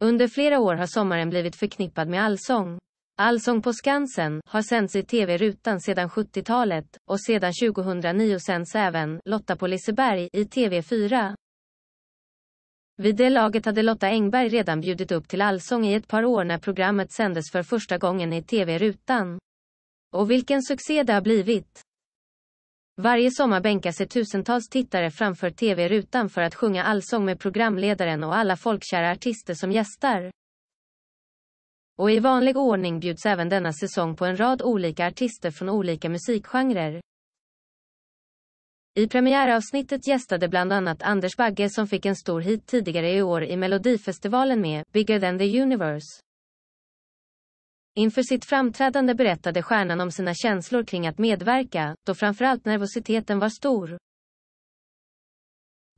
Under flera år har sommaren blivit förknippad med allsång. Allsång på Skansen har sänts i TV-rutan sedan 70-talet och sedan 2009 sänds även Lotta på Liseberg i TV4. Vid det laget hade Lotta Engberg redan bjudit upp till allsång i ett par år när programmet sändes för första gången i TV-rutan. Och vilken succé det har blivit! Varje sommar bänkar sig tusentals tittare framför tv-rutan för att sjunga allsång med programledaren och alla folkkära artister som gästar. Och i vanlig ordning bjuds även denna säsong på en rad olika artister från olika musikgenrer. I premiäravsnittet gästade bland annat Anders Bagge som fick en stor hit tidigare i år i Melodifestivalen med “Bigger than the universe”. Inför sitt framträdande berättade stjärnan om sina känslor kring att medverka, då framförallt nervositeten var stor.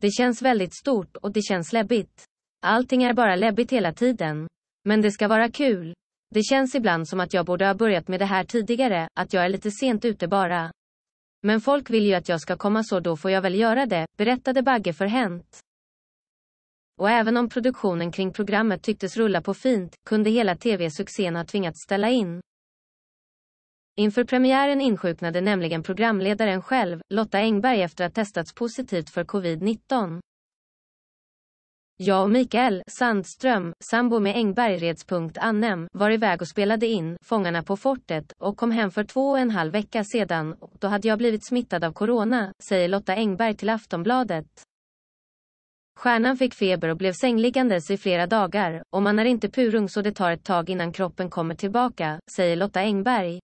Det känns väldigt stort och det känns läbbigt. Allting är bara läbbigt hela tiden. Men det ska vara kul. Det känns ibland som att jag borde ha börjat med det här tidigare, att jag är lite sent ute bara. Men folk vill ju att jag ska komma så då får jag väl göra det, berättade Bagge för Hent. Och även om produktionen kring programmet tycktes rulla på fint, kunde hela tv-succén ha tvingats ställa in. Inför premiären insjuknade nämligen programledaren själv, Lotta Engberg efter att testats positivt för covid-19. Jag och Mikael Sandström, sambo med Engberg Redspunkt Annem, var iväg och spelade in Fångarna på fortet och kom hem för två och en halv vecka sedan då hade jag blivit smittad av corona, säger Lotta Engberg till Aftonbladet. Stjärnan fick feber och blev sängliggandes i flera dagar, och man är inte purung så det tar ett tag innan kroppen kommer tillbaka, säger Lotta Engberg.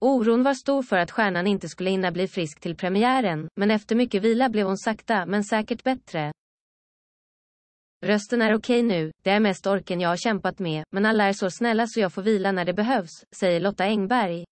Oron var stor för att stjärnan inte skulle hinna bli frisk till premiären, men efter mycket vila blev hon sakta men säkert bättre. Rösten är okej nu, det är mest orken jag har kämpat med, men alla är så snälla så jag får vila när det behövs, säger Lotta Engberg.